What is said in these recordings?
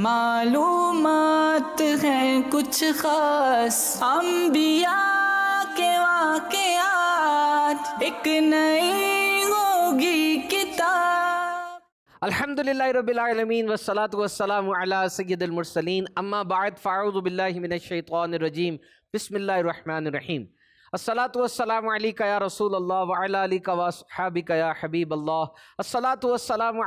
मालूमत है कुछ खास अम्बिया के वाकयात एक नई होगी किताब अल्हम्दुलिल्लाह रब्बिल आलमीन वस्सलातु वस्सलामु अला सय्यिदिल मुरसलीन अम्मा बाद फ़ाऊज़ु बिल्लाहि मिनश शैतानिर रजीम बिस्मिल्लाहिर असलात वसलाम या रसूल अल्लाह वाली का वहाबी या हबीब अल्लाह असलात वसलाम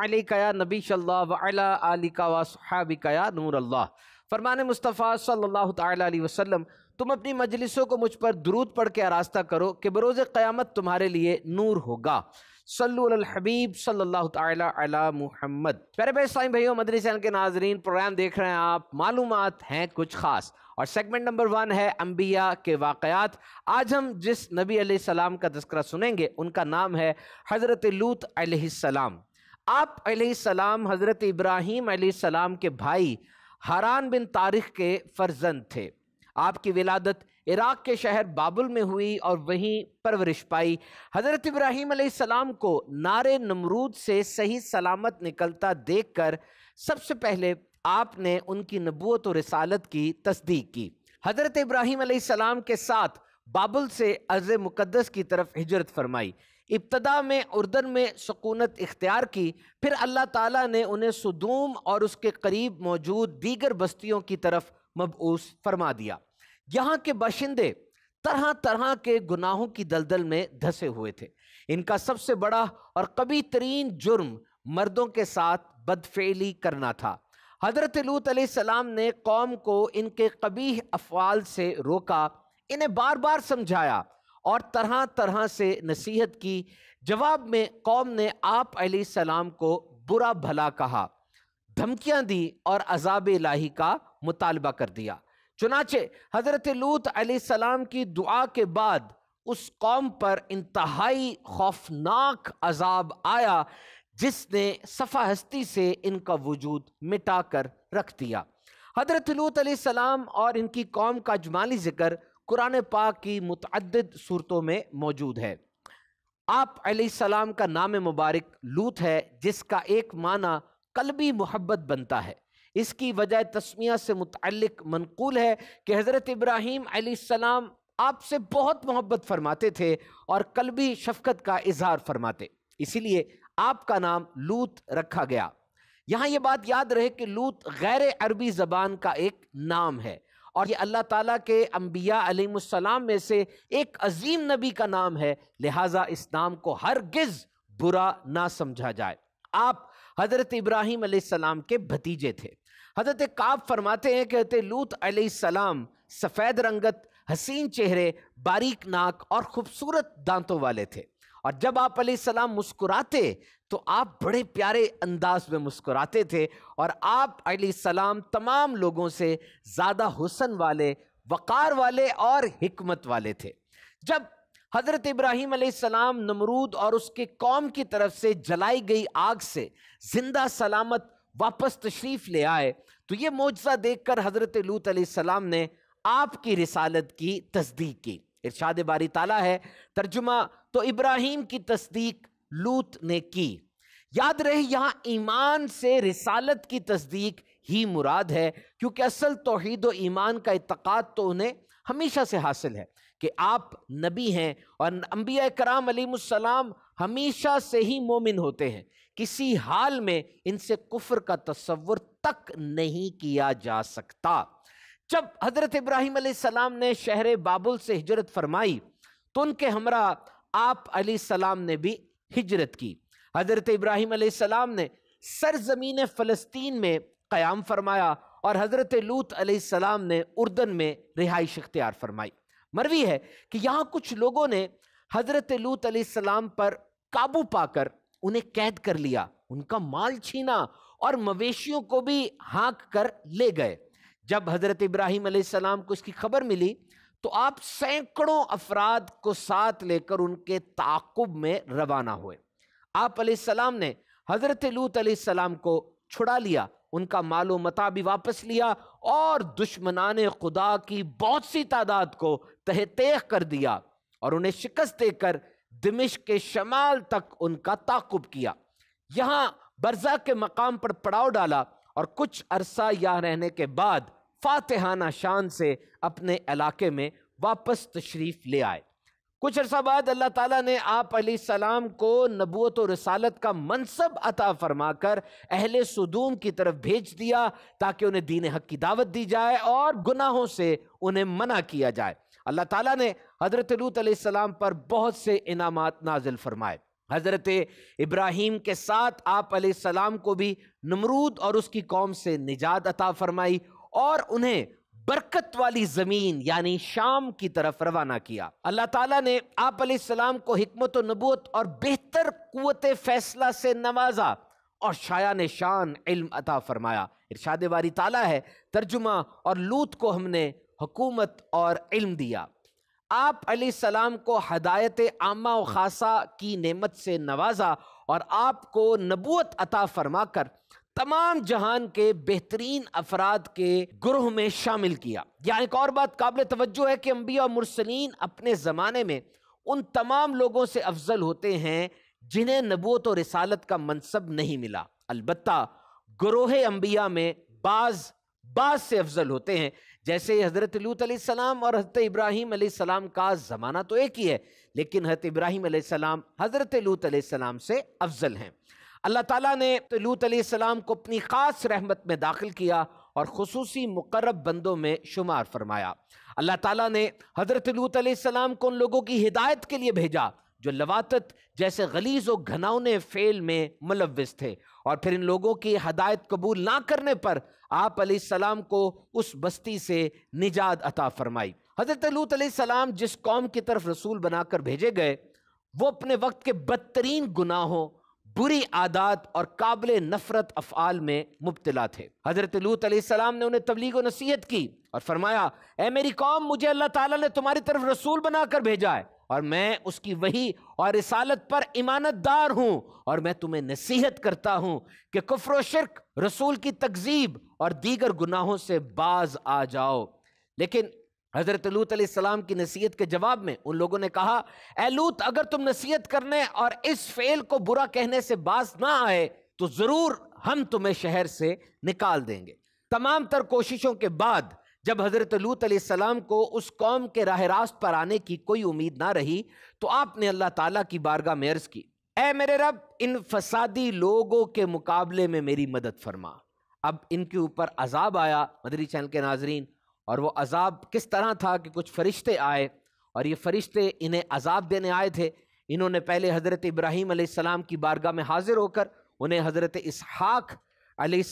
नबी शल्ला अली का वहाबी या नूर अल्लाह फरमान मुस्तफ़ा सल्लल्लाहु अलैहि वसल्लम तुम अपनी मजलिसों को मुझ पर दरूद पढ़ के आरास्ता करो कि बरोज़ क़यामत तुम्हारे लिए नूर होगा सल्लबीब सल्ला तला महमद प्यारे भाई साइम भाइयों मदनी चैनल के नाजरीन प्रोग्राम देख रहे हैं आप मालूम हैं कुछ ख़ास और सेगमेंट नंबर वन है अम्बिया के वाकयात आज हम जिस नबी आसमाम का तस्करा सुनेंगे उनका नाम है हज़रत लूत आसमाम आप सलाम हज़रत इब्राहिम सलाम के भाई हरान बिन तारिक के फ़र्जंद थे आपकी विलादत इराक़ के शहर बाबुल में हुई और वहीं परवरिश पाई हज़रत इब्राहीम सलाम को नारे नमरूद से सही सलामत निकलता देख कर सबसे पहले आपने उनकी नबूत और रसालत की तस्दीक की हज़रत इब्राहीम सलाम के साथ बाबुल से अर्ज़ मुक़दस की तरफ हिजरत फरमाई इब्तदा में उर्दन में सकूनत इख्तियार की फिर अल्लाह ताला ने उन्हें सुदूम और उसके करीब मौजूद दीगर बस्तियों की तरफ मबूस फरमा दिया यहाँ के बाशिंदे तरह तरह के गुनाहों की दलदल में धसे हुए थे इनका सबसे बड़ा और कभी तरीन जुर्म मर्दों के साथ बदफेली करना था हजरत लूत सलाम ने कौम को इनके कबी अफवाल से रोका इन्हें बार बार समझाया और तरह तरह से नसीहत की जवाब में कौम ने आप सलाम को बुरा भला कहा धमकियां दी और अजाब लाही का मुतालबा कर दिया चुनाचे हज़रत लूत सलाम की दुआ के बाद उस कौम पर इंतहाई खौफनाक अजाब आया जिसने सफ़ा हस्ती से इनका वजूद मिटा कर रख दिया हज़रत लूत सलाम और इनकी कौम का जमाली ज़िक्र कुरान पाक की मतद सूरतों में मौजूद है आप सलाम का नाम मुबारक लूत है जिसका एक माना कलबी मोहब्बत बनता है इसकी वजह तस्मिया से मुतक मनकूल है कि हज़रत इब्राहीम आसमाम आपसे बहुत मोहब्बत फरमाते थे और कल भी शफकत का इजहार फरमाते इसीलिए आपका नाम लूत रखा गया यहाँ ये बात याद रहे कि लूत गैर अरबी ज़बान का एक नाम है और ये अल्लाह ताला के अम्बिया अलैहिस्सलाम में से एक अजीम नबी का नाम है लिहाजा इस नाम को हरगिज़ बुरा ना समझा जाए आप हज़रत इब्राहीम के भतीजे थे हजरत काब फरमाते हैं कि हजरत लूत सलाम सफ़ेद रंगत हसीन चेहरे बारीक नाक और खूबसूरत दांतों वाले थे और जब आप सलाम मुस्कुराते तो आप बड़े प्यारे अंदाज में मुस्कुराते थे और आप सलाम तमाम लोगों से ज़्यादा हुसन वाले वक़ार वाले और हमत वाले थे जब हज़रत इब्राहीम सलाम नमरूद और उसके कौम की तरफ से जलाई गई आग से ज़िंदा सलामत वापस तशरीफ़ ले आए तो ये मुआजा देखकर हज़रत लूत सलाम ने आपकी रिसालत की तस्दीक की इरशाद बारी ताला है तर्जुमा तो इब्राहिम की तस्दीक लूत ने की याद रहे यहाँ ईमान से रिसालत की तस्दीक ही मुराद है क्योंकि असल तोहद ईमान का इतक़ाद तो उन्हें हमेशा से हासिल है कि आप नबी हैं और अम्बिया कराम अलीसम हमेशा से ही मोमिन होते हैं किसी हाल में इनसे कुफर का तस्वर तक नहीं किया जा सकता जब हज़रत इब्राहिम सलाम ने शहर बाबुल से हिजरत फरमाई तो उनके हमरा आप अली सलाम ने भी हिजरत की हज़रत इब्राहिम सलाम ने सरजमीन फ़लस्तीन में क़याम फरमाया और हज़रत लूत सलाम ने उर्दन में रिहाइश इख्तियार फरमाई मरवी है कि यहाँ कुछ लोगों ने हज़रत लूत सलाम पर काबू पाकर उन्हें कैद कर लिया उनका माल छीना और मवेशियों को भी हाँक कर ले गए जब हज़रत इब्राहिम सलाम को इसकी खबर मिली तो आप सैकड़ों अफराद को साथ लेकर उनके ताकुब में रवाना हुए आप सलाम ने हज़रत लूत सलाम को छुड़ा लिया उनका मालो मता भी वापस लिया और दुश्मनान खुदा की बहुत सी तादाद को तहतेह कर दिया और उन्हें शिकस्त देकर दिमिश के शमाल तक उनका ताकुब किया यहां बरजा के मकाम पर पड़ाव डाला और कुछ अरसा यहां रहने के बाद फातेहाना शान से अपने इलाके में वापस तशरीफ़ ले आए कुछ अरसा बाद अल्लाह ताला ने आप अली सलाम को नबूत और रसालत का मनसब अता फरमाकर अहले सुदूम की तरफ भेज दिया ताकि उन्हें दीन हक की दावत दी जाए और गुनाहों से उन्हें मना किया जाए अल्लाह ताला ने हज़रत लूत आसमाम पर बहुत से इनाम नाजिल फरमाए हज़रत इब्राहिम के साथ आप सलाम को भी नमरूद और उसकी कौम से निजात अता फरमाई और उन्हें बरकत वाली ज़मीन यानी शाम की तरफ रवाना किया अल्लाह ताला ने आप सलाम को हमत नबूत और बेहतर क़वत फ़ैसला से नवाजा और शाया ने शान इल्म अता फरमाया इरशाद वारी ताला है तर्जुमा और लूत को हमने हुकूमत और इल्म दिया आप सलाम को हदायत आमा व खासा की नेमत से नवाजा और आपको नबूत अता फरमा कर तमाम जहान के बेहतरीन अफराद के ग्रोह में शामिल किया या एक और बात काबिल तवज्जो है कि अम्बिया और मुरसलिन अपने ज़माने में उन तमाम लोगों से अफजल होते हैं जिन्हें नबूत और रसालत का मनसब नहीं मिला अलबत् ग्रोह अम्बिया में बाज बाज से अफजल होते हैं जैसे हज़रत लूत सलाम और हज़रत इब्राहिम सलाम का ज़माना तो एक ही है लेकिन हज़रत इब्राहिम सलाम हज़रत लूत सलाम से अफजल हैं अल्लाह ताला ने लूत सलाम को अपनी ख़ास रहमत में दाखिल किया और खसूसी मकरब बंदों में शुमार फरमाया अल्लाह ताला ने हज़रत लूत सलाम को उन लोगों की हिदायत के लिए भेजा जो लवातत जैसे गलीज और घनौने फेल में मुलविस थे और फिर इन लोगों की हदायत कबूल ना करने पर आप सलाम को उस बस्ती से निजात अता फरमाई हज़रत लूत सलाम जिस कौम की तरफ रसूल बनाकर भेजे गए वो अपने वक्त के बदतरीन गुनाहों बुरी आदात और काबिल नफरत अफ़ाल में मुबतला थे हज़रत लूत सलाम ने उन्हें तबलीग नसीहत की और फरमाया ए मेरी कौम मुझे अल्लाह ताला ने तुम्हारी तरफ रसूल बनाकर भेजा है और मैं उसकी वही और रिसालत पर इमानतदार हूँ और मैं तुम्हें नसीहत करता हूँ कि कुफर शिरक रसूल की तकजीब और दीगर गुनाहों से बाज आ जाओ लेकिन हज़रत लूत सलाम की नसीहत के जवाब में उन लोगों ने कहा एलूत अगर तुम नसीहत करने और इस फेल को बुरा कहने से बाज ना आए तो ज़रूर हम तुम्हें शहर से निकाल देंगे तमाम तर कोशिशों के बाद जब हज़रत लूत सलाम को उस कौम के राह रास्त पर आने की कोई उम्मीद ना रही तो आपने अल्लाह ताला की बारगाह में अर्ज़ की ए मेरे रब इन फसादी लोगों के मुकाबले में मेरी मदद फरमा अब इनके ऊपर अजाब आया मदरी चैनल के नाजरीन और वो अजाब किस तरह था कि कुछ फरिश्ते आए और ये फरिश्ते इन्हें अजाब देने आए थे इन्होंने पहले हज़रत इब्राहीम सलाम की बारगाह में हाजिर होकर उन्हें हज़रत इसहाक़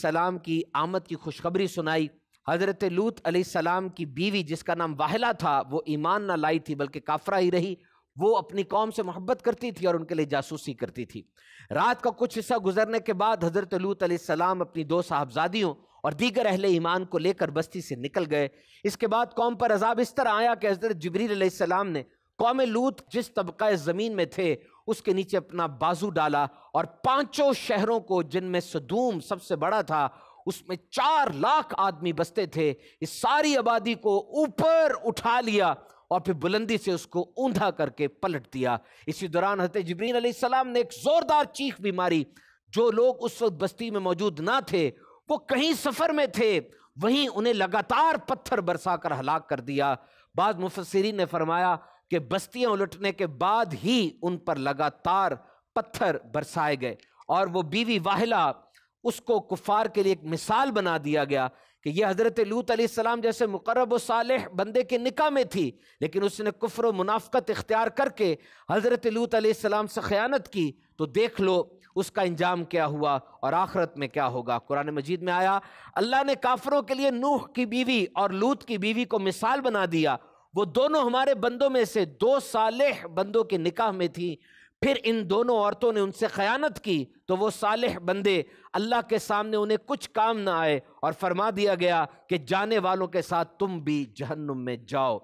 सलाम की आमद की खुशखबरी सुनाई हज़रत लूत सलाम की बीवी जिसका नाम वाहिला था वो ईमान ना लाई थी बल्कि काफरा ही रही वो अपनी कौम से मोहब्बत करती थी और उनके लिए जासूसी करती थी रात का कुछ हिस्सा गुजरने के बाद हज़रत लूत सलाम अपनी दो साहबजादियों और दीगर अहले ईमान को लेकर बस्ती से निकल गए इसके बाद कौम पर अजाब इस तरह आया कि हज़रत जबरील ने कौम लूत जिस तबका ज़मीन में थे उसके नीचे अपना बाजू डाला और पांचों शहरों को जिनमें सदूम सबसे बड़ा था उसमें चार लाख आदमी बसते थे इस सारी आबादी को ऊपर उठा लिया और फिर बुलंदी से उसको ऊंधा करके पलट दिया इसी दौरान हजरत जबरीन सलाम ने एक ज़ोरदार चीख भी मारी जो लोग उस वक्त बस्ती में मौजूद ना थे वो कहीं सफ़र में थे वहीं उन्हें लगातार पत्थर बरसा कर हलाक कर दिया बाद मुफसरीन ने फरमाया कि बस्तियां उलटने के बाद ही उन पर लगातार पत्थर बरसाए गए और वो बीवी वाहिला उसको कुफार के लिए एक मिसाल बना दिया गया कि यह हज़रत लूत सलाम जैसे मुकरब साल बंदे के निका में थी लेकिन उसने कुफर मुनाफ़त इख्तियार करके हज़रत लूत सलाम से ख़यानत की तो देख लो उसका इंजाम क्या हुआ और आखरत में क्या होगा कुरान मजीद में आया अल्लाह ने काफरों के लिए नूह की बीवी और लूत की बीवी को मिसाल बना दिया वो दोनों हमारे बंदों में से दो साल बंदों के निकाह में थी फिर इन दोनों औरतों ने उनसे खयानत की तो वो सालिह बंदे अल्लाह के सामने उन्हें कुछ काम ना आए और फरमा दिया गया कि जाने वालों के साथ तुम भी जहन्नुम में जाओ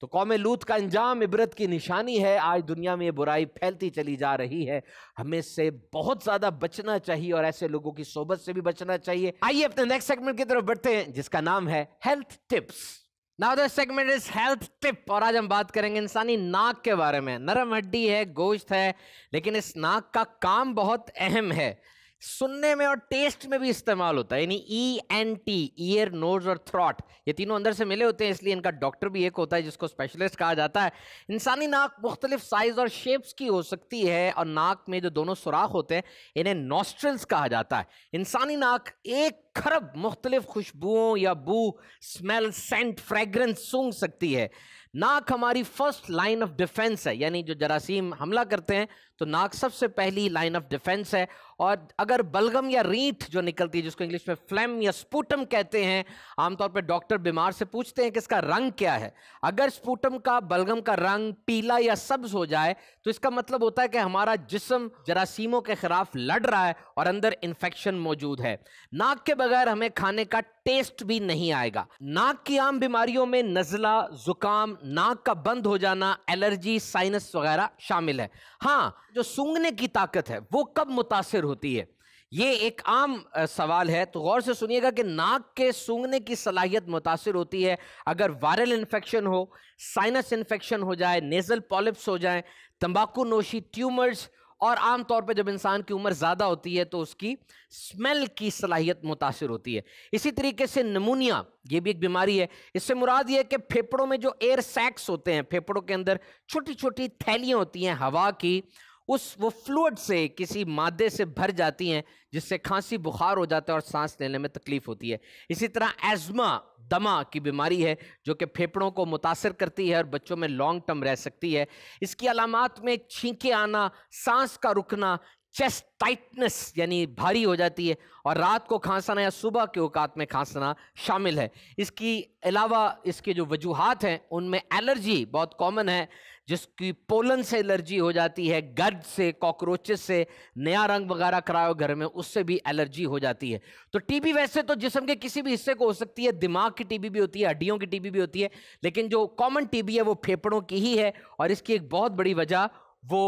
तो कौम लूत का अंजाम इबरत की निशानी है आज दुनिया में ये बुराई फैलती चली जा रही है हमें से बहुत ज़्यादा बचना चाहिए और ऐसे लोगों की सोबत से भी बचना चाहिए आइए अपने नेक्स्ट सेगमेंट की तरफ बढ़ते हैं जिसका नाम है health tips now the segment is health tip और आज हम बात करेंगे इंसानी नाक के बारे में नरम हड्डी है गोश्त है लेकिन इस नाक का काम बहुत अहम है सुनने में और टेस्ट में भी इस्तेमाल होता है यानी E N T ear nose और थ्रॉट ये तीनों अंदर से मिले होते हैं इसलिए इनका डॉक्टर भी एक होता है जिसको स्पेशलिस्ट कहा जाता है इंसानी नाक मुख्तलिफ साइज और शेप्स की हो सकती है और नाक में जो दोनों सुराख होते हैं इन्हें नॉस्ट्रल्स कहा जाता है इंसानी नाक एक खरब मुख्तलिफ खुशबुओं या बू स्मेल सेंट फ्रेगरेंस सूंघ सकती है नाक हमारी फर्स्ट लाइन ऑफ डिफेंस है यानी जो जरासीम हमला करते हैं तो नाक सबसे पहली लाइन ऑफ डिफेंस है और अगर बलगम या रीठ जो निकलती है जिसको इंग्लिश में फ्लैम या स्पूटम कहते हैं आमतौर पर डॉक्टर बीमार से पूछते हैं कि इसका रंग क्या है अगर स्पूटम का बलगम का रंग पीला या सब्ज हो जाए तो इसका मतलब होता है कि हमारा जिसम जरासीमों के खिलाफ लड़ रहा है और अंदर इन्फेक्शन मौजूद है नाक के बगैर हमें खाने का टेस्ट भी नहीं आएगा नाक की आम बीमारियों में नज़ला जुकाम नाक का बंद हो जाना एलर्जी साइनस वगैरह शामिल है हाँ जो सूंघने की ताकत है वो कब मुतासर होती है ये एक आम सवाल है तो गौर से सुनिएगा कि नाक के सूंघने की सलाहियत मुतासर होती है अगर वायरल इन्फेक्शन हो साइनस इन्फेक्शन हो जाए नेजल पॉलिप्स हो जाए तंबाकू नोशी ट्यूमर्स और आम तौर पे जब इंसान की उम्र ज़्यादा होती है तो उसकी स्मेल की सलाहियत मुतासर होती है इसी तरीके से नमूनिया ये भी एक बीमारी है इससे मुराद ये है कि फेफड़ों में जो एयर सैक्स होते हैं फेफड़ों के अंदर छोटी छोटी थैलियाँ होती हैं हवा की उस वो फ्लूड से किसी मादे से भर जाती हैं जिससे खांसी बुखार हो जाता है और सांस लेने में तकलीफ होती है इसी तरह एज्मा दमा की बीमारी है जो कि फेफड़ों को मुतासर करती है और बच्चों में लॉन्ग टर्म रह सकती है इसकी अलामत में छींके आना सांस का रुकना चेस्ट टाइटनेस यानी भारी हो जाती है और रात को खांसना या सुबह के औकात में खांसना शामिल है इसकी अलावा इसके जो वजूहत हैं उनमें एलर्जी बहुत कॉमन है जिसकी पोलन से एलर्जी हो जाती है गर्द से कॉकरोचेस से नया रंग वगैरह कराओ घर में उससे भी एलर्जी हो जाती है तो टीबी वैसे तो जिसम के किसी भी हिस्से को हो सकती है दिमाग की टीबी भी होती है हड्डियों की टीबी भी होती है लेकिन जो कॉमन टीबी है वो फेफड़ों की ही है और इसकी एक बहुत बड़ी वजह वो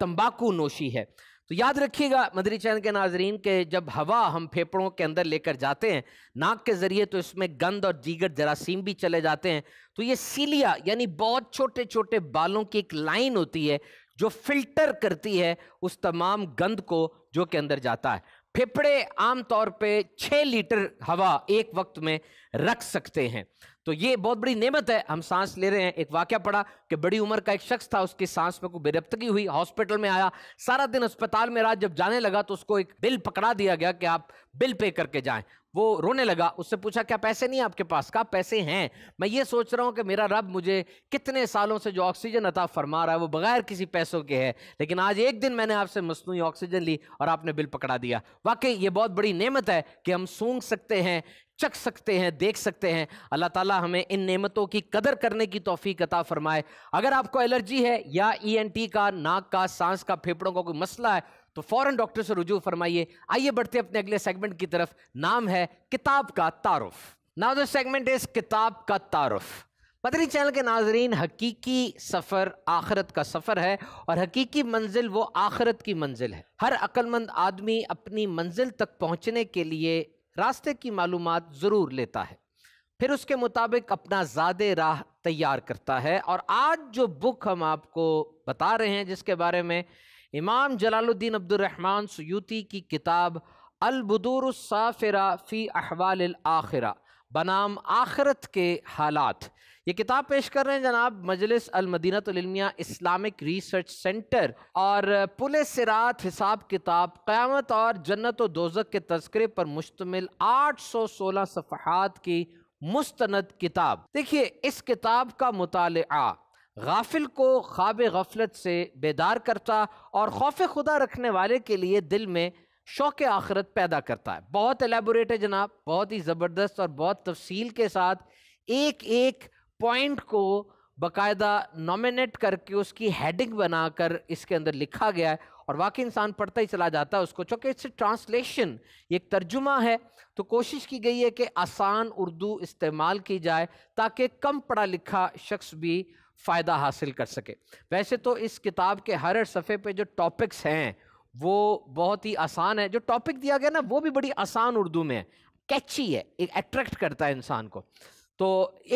तंबाकू नोशी है तो याद रखिएगा मदरी चैन के नाजरीन के जब हवा हम फेफड़ों के अंदर लेकर जाते हैं नाक के ज़रिए तो इसमें गंद और दीगर जरासीम भी चले जाते हैं तो ये सीलिया यानी बहुत छोटे छोटे बालों की एक लाइन होती है जो फिल्टर करती है उस तमाम गंद को जो के अंदर जाता है फेफड़े आमतौर पे छः लीटर हवा एक वक्त में रख सकते हैं तो ये बहुत बड़ी नेमत है हम सांस ले रहे हैं एक वाक्य पड़ा कि बड़ी उम्र का एक शख्स था उसकी सांस में कोई बेरफ्तगी हुई हॉस्पिटल में आया सारा दिन अस्पताल में रात जब जाने लगा तो उसको एक बिल पकड़ा दिया गया कि आप बिल पे करके जाएं वो रोने लगा उससे पूछा क्या पैसे नहीं आपके पास कहा पैसे हैं मैं ये सोच रहा हूँ कि मेरा रब मुझे कितने सालों से जो ऑक्सीजन अता फरमा रहा है वो बगैर किसी पैसों के है लेकिन आज एक दिन मैंने आपसे मसनू ऑक्सीजन ली और आपने बिल पकड़ा दिया वाकई ये बहुत बड़ी नेमत है कि हम सूंघ सकते हैं चख सकते हैं देख सकते हैं अल्लाह ताला हमें इन नेमतों की कदर करने की तोफ़ी अता फरमाए अगर आपको एलर्जी है या ईएनटी e का नाक का सांस का फेफड़ों का कोई मसला है तो फौरन डॉक्टर से रुजू फरमाइए आइए बढ़ते अपने अगले सेगमेंट की तरफ नाम है किताब का तारुफ नाउ द सेगमेंट इज किताब का तारुफ मदनी चैनल के नाजरीन हकीकी सफ़र आखरत का सफ़र है और हकीकी मंजिल वो आखरत की मंजिल है हर अक्लमंद आदमी अपनी मंजिल तक पहुँचने के लिए रास्ते की मालूम ज़रूर लेता है फिर उसके मुताबिक अपना ज्यादा राह तैयार करता है और आज जो बुक हम आपको बता रहे हैं जिसके बारे में इमाम जलालुद्दीन अब्दुलरहमान सयूती की किताब अलबदूरसाफ़िरा फ़ी अहवाल आखिरा बनाम आखरत के हालात ये किताब पेश कर रहे हैं जनाब मजलिस अलमदीनतमिया इस्लामिक रिसर्च सेंटर और पुल सिरात हिसाब किताब क़्यामत और जन्नत व दोजक के तस्करे पर मुश्तमिल आठ सौ सोलह सफ़हात की मुस्तनद किताब देखिए इस किताब का मुताल गाफिल को ख्वाब गफलत से बेदार करता और खौफ खुदा रखने वाले के लिए दिल में शौक आखरत पैदा करता है बहुत एलेबोरेट है जनाब बहुत ही ज़बरदस्त और बहुत तफसील के साथ एक एक पॉइंट को बाकायदा नॉमिनेट करके उसकी हेडिंग बनाकर इसके अंदर लिखा गया है और वाकई इंसान पढ़ता ही चला जाता है उसको चूँकि इससे ट्रांसलेशन एक तर्जुमा है तो कोशिश की गई है कि आसान उर्दू इस्तेमाल की जाए ताकि कम पढ़ा लिखा शख्स भी फ़ायदा हासिल कर सके वैसे तो इस किताब के हर सफ़े पे जो टॉपिक्स हैं वो बहुत ही आसान है जो टॉपिक दिया गया ना वो भी बड़ी आसान उर्दू में है कैची है एक अट्रैक्ट करता है इंसान को तो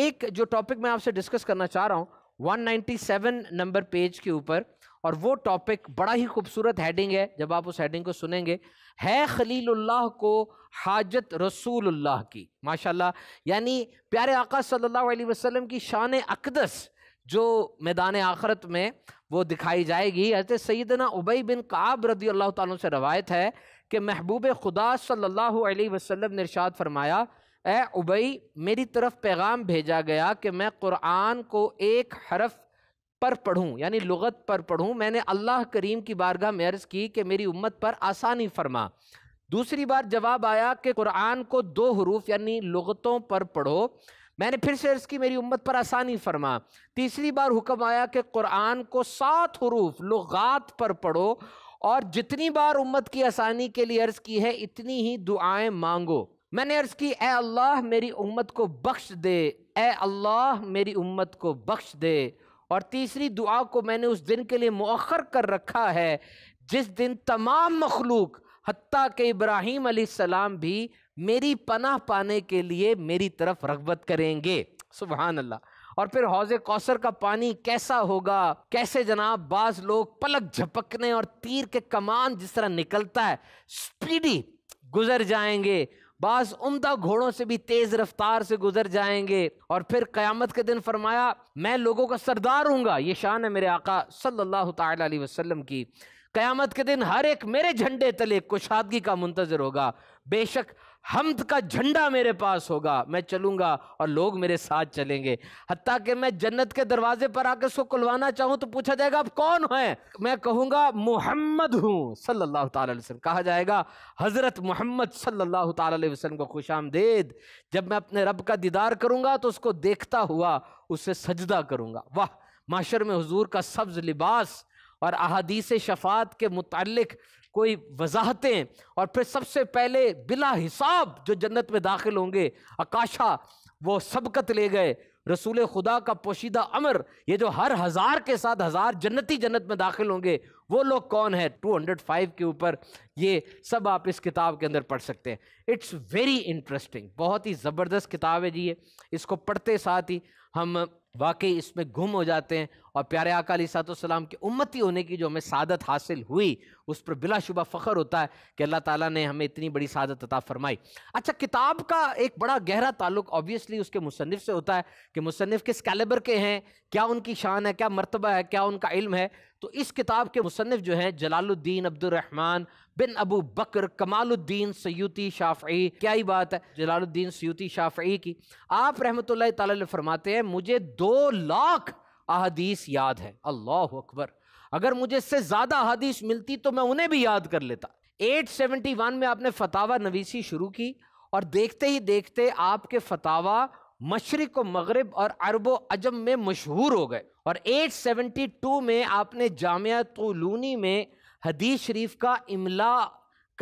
एक जो टॉपिक मैं आपसे डिस्कस करना चाह रहा हूँ 197 नंबर पेज के ऊपर और वो टॉपिक बड़ा ही खूबसूरत हैडिंग है जब आप उस हेडिंग को सुनेंगे है खलीलुल्लाह को हाजत रसूलुल्लाह की माशाल्लाह यानी प्यारे आका सल्लल्लाहु अलैहि वसल्लम की शान अकदस जो मैदान आखरत में वो दिखाई जाएगी हजरत सैदना उबई बिन काब रदी अल्लाह तुम से रवायत है कि महबूब खुदा सल्लल्लाहु अलैहि वसल्लम ने इरशाद फरमाया ए उबई मेरी तरफ पैगाम भेजा गया कि मैं कुरान को एक हरफ पर पढ़ूँ यानी लगत पर पढ़ूँ मैंने अल्लाह करीम की बारगाह में अर्ज़ की कि मेरी उम्मत पर आसानी फरमा दूसरी बार जवाब आया कि कुरान को दो हरूफ यानी लगतों पर पढ़ो मैंने फिर से अर्ज़ की मेरी उम्मत पर आसानी फरमा तीसरी बार हुक्म आया कि कुरान को सात हरूफ लुगात पर पढ़ो और जितनी बार उम्मत की आसानी के लिए अर्ज़ की है इतनी ही दुआएं मांगो मैंने अर्ज़ की ए अल्लाह मेरी उम्मत को बख्श दे ए अल्लाह मेरी उम्मत को बख्श दे और तीसरी दुआ को मैंने उस दिन के लिए मौखर कर रखा है जिस दिन तमाम मखलूक हती के इब्राहीम सलाम भी मेरी पनाह पाने के लिए मेरी तरफ रगबत करेंगे सुबह अल्लाह और फिर हौज कौसर का पानी कैसा होगा कैसे जनाब बाज लोग पलक झपकने और तीर के कमान जिस तरह निकलता है स्पीडी गुजर जाएंगे बास उमदा घोड़ों से भी तेज रफ्तार से गुजर जाएंगे और फिर कयामत के दिन फरमाया मैं लोगों का सरदार हूँ ये शान है मेरे आका सल्लल्लाहु अलैहि वसल्लम की कयामत के दिन हर एक मेरे झंडे तले कुशादगी का मुंतजर होगा बेशक हमद का झंडा मेरे पास होगा मैं चलूँगा और लोग मेरे साथ चलेंगे हती कि मैं जन्नत के दरवाजे पर आकर उसको खुलवाना चाहूँ तो पूछा जाएगा आप कौन हैं मैं कहूँगा मोहम्मद हूँ सल्लल्लाहु अलैहि वसल्लम कहा जाएगा हज़रत मोहम्मद सल्लल्लाहु अलैहि वसल्लम को खुश आमदेद जब मैं अपने रब का दीदार करूँगा तो उसको देखता हुआ उससे सजदा करूँगा वाह माशर में हजूर का सब्ज़ लिबास और अहादीस शफात के मुतल कोई वजाहतें और फिर सबसे पहले बिला हिसाब जो जन्नत में दाखिल होंगे आकाशा वो सबकत ले गए रसूल खुदा का पोशीदा अमर ये जो हर हज़ार के साथ हज़ार जन्नती जन्नत में दाखिल होंगे वो लोग कौन है 205 के ऊपर ये सब आप इस किताब के अंदर पढ़ सकते हैं इट्स वेरी इंटरेस्टिंग बहुत ही ज़बरदस्त किताब है जी ये इसको पढ़ते साथ ही हम वाकई इसमें गुम हो जाते हैं और प्यारे अकाली तो सलाम के उम्मती होने की जो हमें सादत हासिल हुई उस पर बिलाशुबा फ़ख्र होता है कि अल्लाह ताला ने हमें इतनी बड़ी सादत अता फरमाई अच्छा किताब का एक बड़ा गहरा ताल्लुक ऑब्वियसली उसके मुसनफ़ से होता है कि मुसनफ़ किस कैलेबर के हैं क्या उनकी शान है क्या मरतबा है क्या उनका इल्म है तो इस किताब के मुसनफ़ जो हैं जलालुद्दीन अब्दुलरहमान बिन अबू बकर कमालुद्दीन सयूती शाफ़ी क्या ही बात है जलालुद्दीन सयूती शाफ़ी की आप रहमत ला फरमाते हैं मुझे दो लाख अहदीस याद है अल्लाह अकबर अगर मुझे इससे ज़्यादा अहदीस मिलती तो मैं उन्हें भी याद कर लेता 871 में आपने फतावा नवीसी शुरू की और देखते ही देखते आपके फतावा मशरक मगरब और अरब अजम में मशहूर हो गए और 872 में आपने जामिया तूलूनी में हदीस शरीफ का इमला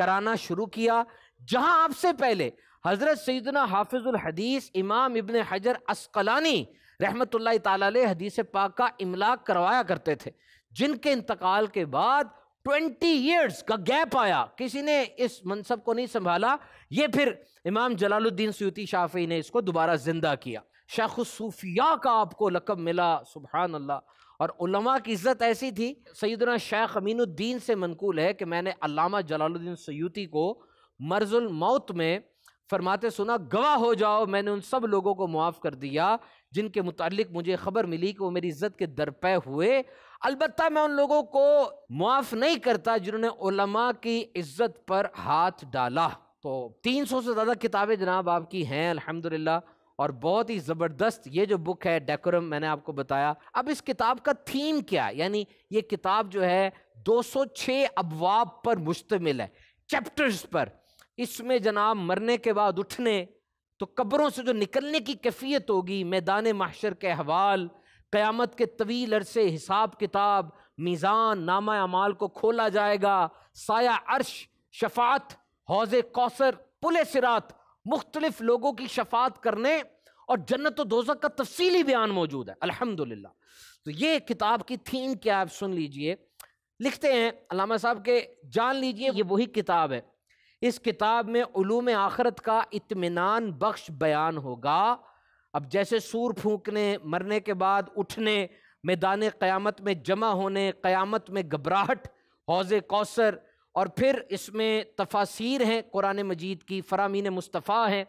कराना शुरू किया जहां आपसे पहले हज़रत सैदना हाफिज़ुल हदीस इमाम इबन हजर असकलानी रहमत ताल हदीस पाक का इमलाक करवाया करते थे जिनके इंतकाल के बाद ट्वेंटी ईयर्स का गैप आया किसी ने इस मनसब को नहीं संभाला ये फिर इमाम जलालुद्दीन सूती शाफी ने इसको दोबारा ज़िंदा किया शेख सूफिया का आपको लकब मिला सुबहान अल्लाह और उलमा की इज्जत ऐसी थी सैदना शेख अमीनुद्दीन से मनकूल है कि मैंने अलामा जलालुद्दीन सयूती को मर्जुल मौत में फरमाते सुना गवाह हो जाओ मैंने उन सब लोगों को मुआफ़ कर दिया जिनके मुतालिक मुझे ख़बर मिली कि वो मेरी इज़्ज़त के दरपे हुए अलबत् मैं उन लोगों को मुआफ़ नहीं करता जिन्होंने ओलमा की इज़्ज़त पर हाथ डाला तो तीन सौ से ज़्यादा किताबें जनाब आपकी हैं अलहमदिल्ला और बहुत ही ज़बरदस्त ये जो बुक है डेकोरम मैंने आपको बताया अब इस किताब का थीम क्या है यानी ये किताब जो है 206 अबवाब पर मुश्तमिल है चैप्टर्स पर इसमें जनाब मरने के बाद उठने तो कब्रों से जो निकलने की कैफियत होगी मैदान माशर के अहवाल क़यामत के तवील अरसे हिसाब किताब मीज़ान नामा अमाल को खोला जाएगा साया अर्श शफात हौज कौसर पुल सिरात मुख्तलिफ लोगों की शफात करने और जन्नत दोजा का तफसीली बयान मौजूद है अल्हम्दुलिल्लाह तो ये किताब की थीम क्या आप सुन लीजिए लिखते हैं अलामा साहब के जान लीजिए ये वही किताब है इस किताब में ूम आखरत का इतमान बख्श बयान होगा अब जैसे सूर फूकने मरने के बाद उठने मैदान क़यामत में जमा होने क़यामत में घबराहट हौज कौसर और फिर इसमें तफासिर हैं कुरान मजीद की फ़रामीन मुस्तफ़ा हैं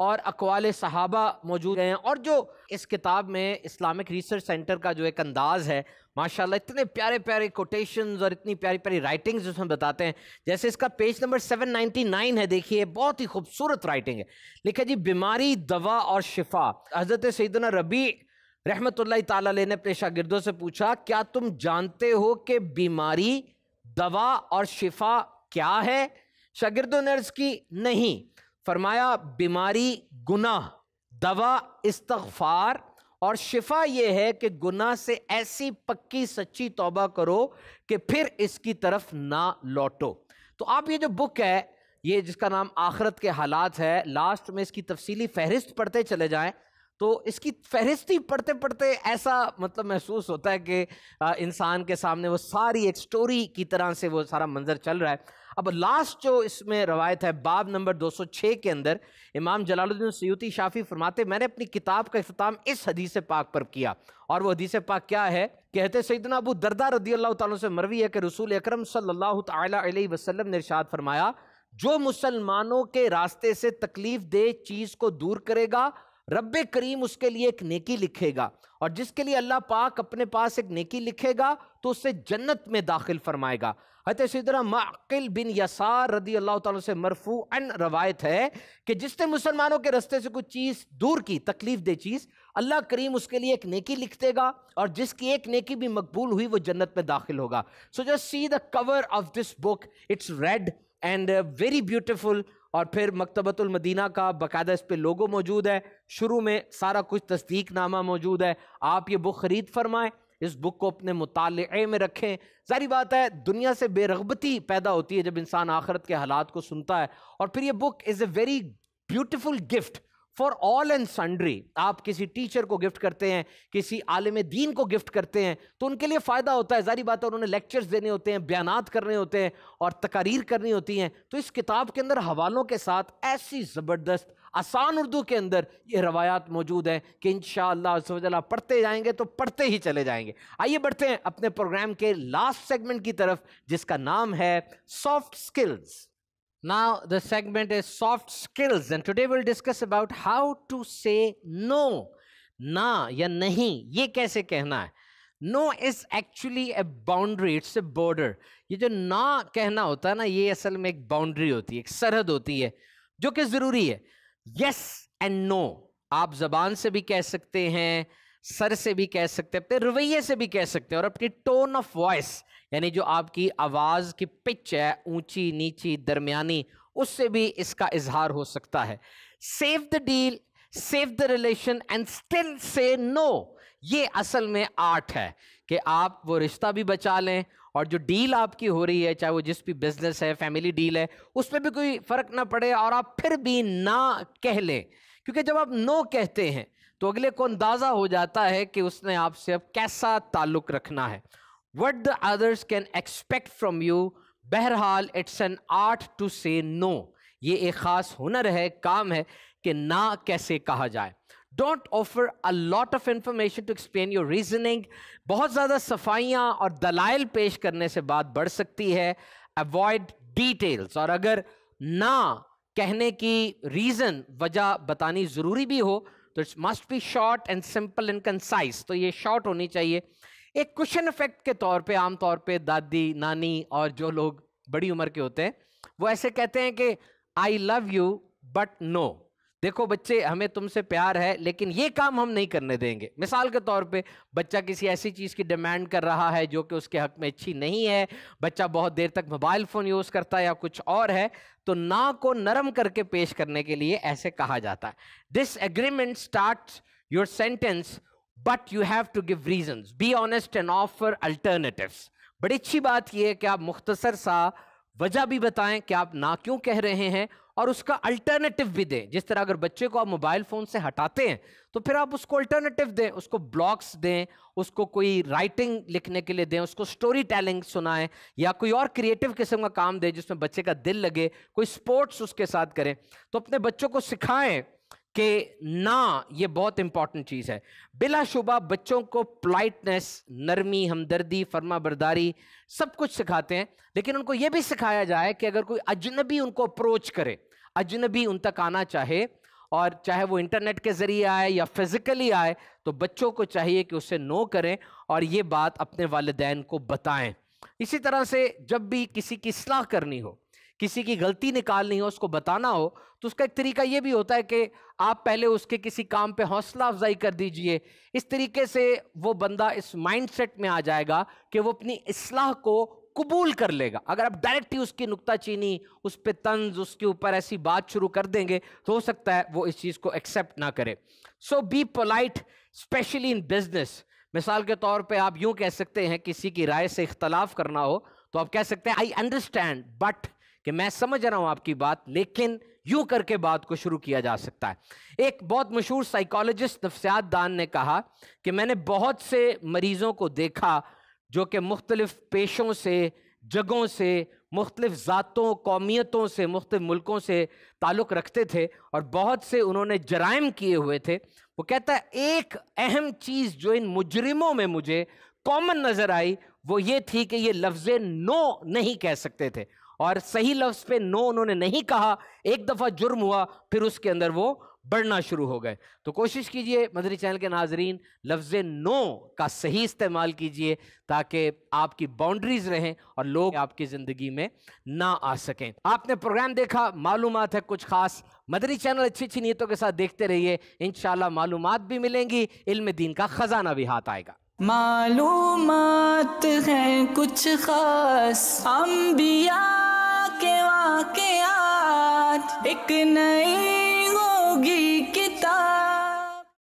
और अकवाल सहाबा मौजूद हैं और जो इस किताब में इस्लामिक रिसर्च सेंटर का जो एक अंदाज़ है माशाल्लाह इतने प्यारे प्यारे कोटेशंस और इतनी प्यारी प्यारी राइटिंग्स उसमें बताते हैं जैसे इसका पेज नंबर 799 है देखिए बहुत ही खूबसूरत राइटिंग है लिखा जी बीमारी दवा और शिफा हज़रत सैदना रबी रहमत ताला ने अपने शागिदों से पूछा क्या तुम जानते हो कि बीमारी दवा और शिफा क्या है शागिर्दों ने अर्ज़ की नहीं फरमाया बीमारी गुनाह दवा इस्तफार और शिफा यह है कि गुनाह से ऐसी पक्की सच्ची तोबा करो कि फिर इसकी तरफ ना लौटो तो आप ये जो बुक है ये जिसका नाम आखरत के हालात है लास्ट में इसकी तफसीली फहरिस्त पढ़ते चले जाएं तो इसकी फहरिस्ती पढ़ते पढ़ते ऐसा मतलब महसूस होता है कि इंसान के सामने वो सारी एक स्टोरी की तरह से वो सारा मंजर चल रहा है अब लास्ट जो इसमें रवायत है बाब नंबर 206 के अंदर इमाम जलालुद्दीन सयूती शाफी फरमाते मैंने अपनी किताब का अख्ताम इस हदीस पाक पर किया और वो हदीस पाक क्या है कहते सईदना अबू दरदा रदी अल्लाह तुम मरवी है कि रसूल अक्रम सल्लल्लाहु ने इरशाद फरमाया जो मुसलमानों के रास्ते से तकलीफ दे चीज़ को दूर करेगा रब करीम उसके लिए एक नेकी लिखेगा और जिसके लिए अल्लाह पाक अपने पास एक नेकी लिखेगा तो उसे जन्नत में दाखिल फरमाएगा हत इसी तरह माकिल बिन यसार रदी अल्लाह तुम से मरफू अन रवायत है कि जिसने मुसलमानों के रस्ते से कुछ चीज़ दूर की तकलीफ दे चीज़ अल्लाह करीम उसके लिए एक नेकी लिख देगा और जिसकी एक नेकी भी मकबूल हुई वो जन्नत में दाखिल होगा so just see the cover of this book it's red and very beautiful और फिर मकतबतुल मदीना का बाकायदा इस पर लोगो मौजूद है शुरू में सारा कुछ तस्दीक नामा मौजूद है आप ये बुक ख़रीद फरमाएँ इस बुक को अपने मुताल में रखें जारी बात है दुनिया से बेरगबती पैदा होती है जब इंसान आखरत के हालात को सुनता है और फिर ये book is a very beautiful gift for all and sundry आप किसी टीचर को गिफ्ट करते हैं किसी आलम दीन को गिफ्ट करते हैं तो उनके लिए फ़ायदा होता है जारी बात है उन्होंने लेक्चर्स देने होते हैं बयानात करने होते हैं और तकारीर करनी होती हैं तो इस किताब के अंदर हवालों के साथ ऐसी ज़बरदस्त आसान उर्दू के अंदर ये रवायात मौजूद हैं कि इन शाह पढ़ते जाएंगे तो पढ़ते ही चले जाएंगे आइए बढ़ते हैं अपने प्रोग्राम के लास्ट सेगमेंट की तरफ जिसका नाम है soft skills Now the segment is soft skills and today we'll discuss about how to say no. ना या नहीं ये कैसे कहना है no is actually a boundary it's a border ये जो ना कहना होता है ना ये असल में एक बाउंड्री होती है एक सरहद होती है जो कि ज़रूरी है यस एंड नो आप जबान से भी कह सकते हैं सर से भी कह सकते हैं अपने रवैये से भी कह सकते हैं और अपनी टोन ऑफ वॉइस यानी जो आपकी आवाज़ की पिच है ऊंची नीची दरमियानी उससे भी इसका इजहार हो सकता है save the deal save the relation and still say no ये असल में आर्ट है कि आप वो रिश्ता भी बचा लें और जो डील आपकी हो रही है चाहे वो जिस भी बिजनेस है फैमिली डील है उस पर भी कोई फ़र्क ना पड़े और आप फिर भी ना कह लें क्योंकि जब आप नो कहते हैं तो अगले को अंदाज़ा हो जाता है कि उसने आपसे अब कैसा ताल्लुक़ रखना है what the others can expect from you बहरहाल it's an art to say no ये एक ख़ास हुनर है काम है कि ना कैसे कहा जाए don't offer a lot of information to explain your reasoning बहुत ज़्यादा सफाइयाँ और दलाइल पेश करने से बात बढ़ सकती है अवॉइड डिटेल्स और अगर ना कहने की रीज़न वजह बतानी ज़रूरी भी हो तो it's must be short and simple and concise तो ये शॉर्ट होनी चाहिए एक क्वेश्चन इफेक्ट के तौर पे आमतौर पे दादी नानी और जो लोग बड़ी उम्र के होते हैं वो ऐसे कहते हैं कि I love you but no देखो बच्चे हमें तुमसे प्यार है लेकिन ये काम हम नहीं करने देंगे मिसाल के तौर पे बच्चा किसी ऐसी चीज़ की डिमांड कर रहा है जो कि उसके हक में अच्छी नहीं है बच्चा बहुत देर तक मोबाइल फ़ोन यूज़ करता है या कुछ और है तो ना को नरम करके पेश करने के लिए ऐसे कहा जाता है disagreement start your sentence but you have to give reason be honest and offer alternative बड़ी अच्छी बात यह है कि आप मुख्तसर सा वजह भी बताएं कि आप ना क्यों कह रहे हैं और उसका अल्टरनेटिव भी दें जिस तरह अगर बच्चे को आप मोबाइल फ़ोन से हटाते हैं तो फिर आप उसको अल्टरनेटिव दें उसको ब्लॉग्स दें उसको कोई राइटिंग लिखने के लिए दें उसको स्टोरी टेलिंग सुनाएं या कोई और क्रिएटिव किस्म का काम दें जिसमें बच्चे का दिल लगे कोई स्पोर्ट्स उसके साथ करें तो अपने बच्चों को सिखाएं कि ना ये बहुत इंपॉर्टेंट चीज़ है बिलाशुबा बच्चों को पोलाइटनेस नरमी हमदर्दी फर्मा बरदारी सब कुछ सिखाते हैं लेकिन उनको ये भी सिखाया जाए कि अगर कोई अजनबी उनको अप्रोच करे अजनबी उन तक आना चाहे और चाहे वो इंटरनेट के ज़रिए आए या फिज़िकली आए तो बच्चों को चाहिए कि उसे नो करें और ये बात अपने वालदेन को बताएं इसी तरह से जब भी किसी की सलाह करनी हो किसी की गलती निकालनी हो उसको बताना हो तो उसका एक तरीका ये भी होता है कि आप पहले उसके किसी काम पे हौसला अफजाई कर दीजिए इस तरीके से वो बंदा इस माइंडसेट में आ जाएगा कि वो अपनी इसलाह को कबूल कर लेगा अगर आप डायरेक्ट ही उसकी नुकताचीनी उस पर तंज उसके ऊपर ऐसी बात शुरू कर देंगे तो हो सकता है वो इस चीज़ को एक्सेप्ट ना करे so be polite specially in business मिसाल के तौर पे आप यूं कह सकते हैं किसी की राय से इख्तलाफ करना हो तो आप कह सकते हैं आई अंडरस्टैंड बट कि मैं समझ रहा हूं आपकी बात लेकिन यूं करके बात को शुरू किया जा सकता है एक बहुत मशहूर साइकोलॉजिस्ट नफसियात दान ने कहा कि मैंने बहुत से मरीजों को देखा जो कि मुख्तलिफ पेशों से जगहों से मुख्तलिफ ज़ातों कौमियतों से मुख्तलिफ मुल्कों से ताल्लुक़ रखते थे और बहुत से उन्होंने जराइम किए हुए थे वो कहता है एक अहम चीज़ जो इन मुजरिमों में मुझे कॉमन नज़र आई वो ये थी कि ये लफ्ज़ नो नहीं कह सकते थे और सही लफ्ज़ पे नो उन्होंने नहीं कहा एक दफ़ा जुर्म हुआ फिर उसके अंदर वो बढ़ना शुरू हो गए तो कोशिश कीजिए मदरी चैनल के नाजरीन लफ्ज़ नो का सही इस्तेमाल कीजिए ताकि आपकी बाउंड्रीज रहें और लोग आपकी ज़िंदगी में ना आ सकें आपने प्रोग्राम देखा मालूम है कुछ ख़ास मदरी चैनल अच्छी अच्छी नीयतों के साथ देखते रहिए इन मालूम भी मिलेंगी इल्म दीन का ख़जाना भी हाथ आएगा मालूम है कुछ खास अम्बिया के वाकयात एक नई ಯೋಗಿಕ